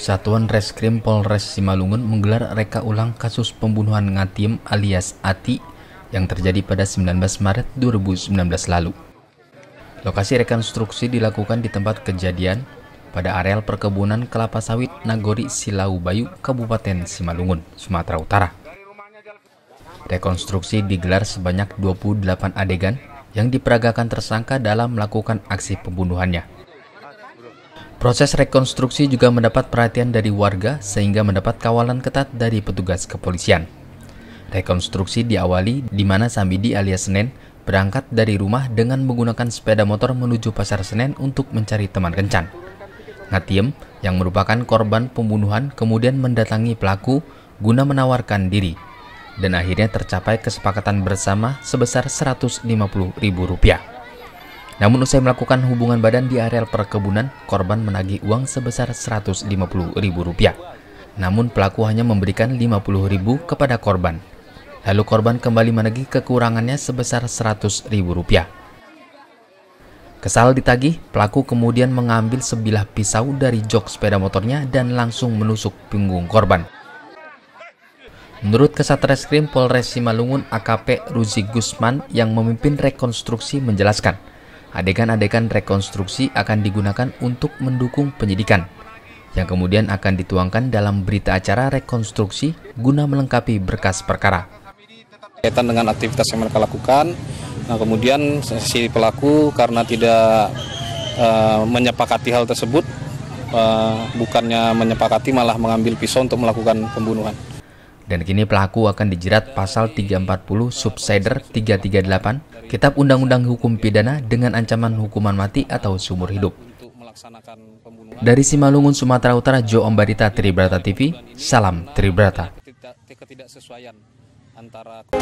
Satuan Reskrim Polres Simalungun menggelar reka ulang kasus pembunuhan Ngatim alias Ati yang terjadi pada 19 Maret 2019 lalu. Lokasi rekonstruksi dilakukan di tempat kejadian pada areal perkebunan kelapa sawit Nagori Silau Bayu, Kabupaten Simalungun, Sumatera Utara. Rekonstruksi digelar sebanyak 28 adegan yang diperagakan tersangka dalam melakukan aksi pembunuhannya Proses rekonstruksi juga mendapat perhatian dari warga sehingga mendapat kawalan ketat dari petugas kepolisian. Rekonstruksi diawali di mana Sambidi alias Senen berangkat dari rumah dengan menggunakan sepeda motor menuju pasar Senen untuk mencari teman kencan. Ngatiem, yang merupakan korban pembunuhan, kemudian mendatangi pelaku guna menawarkan diri. Dan akhirnya tercapai kesepakatan bersama sebesar Rp150.000. Namun usai melakukan hubungan badan di areal perkebunan, korban menagih uang sebesar Rp150.000. Namun pelaku hanya memberikan Rp50.000 kepada korban. Lalu korban kembali menagih kekurangannya sebesar Rp100.000. Kesal ditagih, pelaku kemudian mengambil sebilah pisau dari jok sepeda motornya dan langsung menusuk punggung korban. Menurut Kesatreskrim Polres Simalungun AKP Ruzi Gusman yang memimpin rekonstruksi menjelaskan, Adegan-adegan rekonstruksi akan digunakan untuk mendukung penyidikan yang kemudian akan dituangkan dalam berita acara rekonstruksi guna melengkapi berkas perkara. Kaitan dengan aktivitas yang mereka lakukan, nah kemudian si pelaku karena tidak uh, menyepakati hal tersebut, uh, bukannya menyepakati malah mengambil pisau untuk melakukan pembunuhan dan kini pelaku akan dijerat pasal 340 subsider 338 Kitab Undang-Undang Hukum Pidana dengan ancaman hukuman mati atau seumur hidup. Dari Simalungun, Sumatera Utara, Jo Ombarita, Tribrata TV, salam Tribrata. Ketidaksesuaian antara